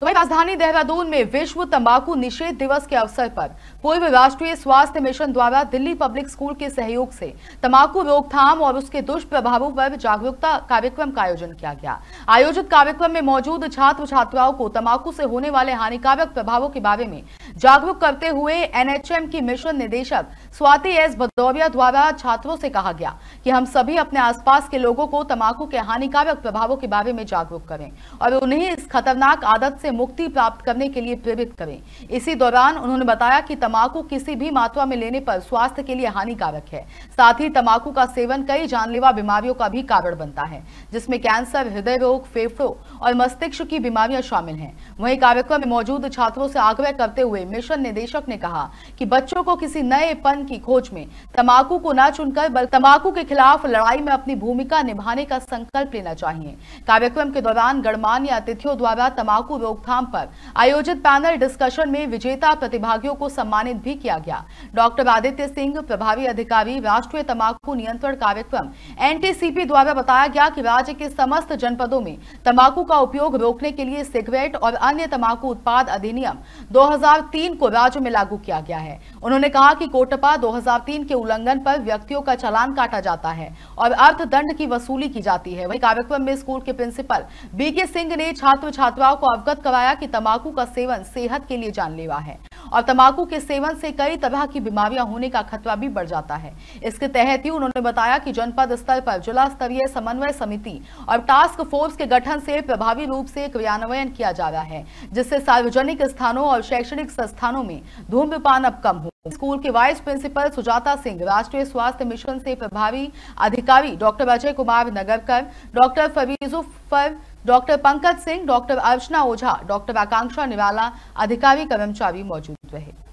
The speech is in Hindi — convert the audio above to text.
तो वही राजधानी देहरादून में विश्व तंबाकू निषेध दिवस के अवसर पर पूर्व राष्ट्रीय स्वास्थ्य मिशन द्वारा दिल्ली पब्लिक स्कूल के सहयोग से तंबाकू रोकथाम और उसके दुष्प्रभावों पर जागरूकता कार्यक्रम का आयोजन किया गया आयोजित कार्यक्रम में मौजूद छात्र छात्राओं को तंबाकू से होने वाले हानिकारक प्रभावों के बारे में जागरूक करते हुए एनएचएम की मिशन निदेशक स्वाति एस भदौरिया द्वारा छात्रों से कहा गया कि हम सभी अपने आसपास के लोगों को तंबाकू के हानिकारक प्रभावों के बारे में जागरूक करें और उन्हें इस खतरनाक आदत से से मुक्ति प्राप्त करने के लिए प्रेरित करें इसी दौरान उन्होंने बताया कि तमाकू किसी भी मात्रा में लेने पर स्वास्थ्य के लिए हानिकारक है साथ ही तमाकू का सेवन कई जानलेवा बीमारियों का भी कारण बनता है जिसमें कैंसर हृदय रोग फेफड़ों और मस्तिष्क की बीमारियां शामिल हैं वहीं कार्यक्रम में मौजूद छात्रों से आग्रह करते हुए मिशन निदेशक ने कहा कि बच्चों को किसी नए पन की खोज में तमाकू को न चुनकर बल्कि तमाकू के खिलाफ लड़ाई में अपनी भूमिका निभाने का संकल्प लेना चाहिए कार्यक्रम के दौरान गणमान्य अतिथियों द्वारा तमाकू रोग रोकथाम पर आयोजित पैनल डिस्कशन में विजेता प्रतिभागियों को सम्मानित भी किया गया डॉक्टर आदित्य सिंह प्रभावी अधिकारी राष्ट्रीय तम्बाकू नियंत्रण कार्यक्रम एनटीसीपी द्वारा बताया गया कि राज्य के समस्त जनपदों में तम्बाकू का उपयोग रोकने के लिए सिगरेट और अन्य तम्बाकू उत्पाद अधिनियम दो को राज्य में लागू किया गया है उन्होंने कहा की कोटपा दो के उल्लंघन पर व्यक्तियों का चलान काटा जाता है और अर्थदंड की वसूली की जाती है वही कार्यक्रम में स्कूल के प्रिंसिपल बीके सिंह ने छात्र छात्राओं को अवगत करवाया कि तंबाकू का सेवन सेहत के लिए जानलेवा है और तंबाकू के सेवन से कई तरह की बीमारियां होने का खतरा भी बढ़ जाता है इसके तहत ही उन्होंने बताया कि जनपद स्तर पर जिला स्तरीय समन्वय समिति और टास्क फोर्स के गठन से प्रभावी रूप से क्रियान्वयन किया जा रहा है जिससे सार्वजनिक स्थानों और शैक्षणिक संस्थानों में धूम्रपान अब कम हो स्कूल के वाइस प्रिंसिपल सुजाता सिंह राष्ट्रीय स्वास्थ्य मिशन से प्रभावी अधिकारी डॉक्टर अजय कुमार नगरकर डॉक्टर फबीजुफर doctor Pankaj Singh doctor Archana Ojha doctor Akanksha Niwala अधिकारी कर्मचारी भी मौजूद रहे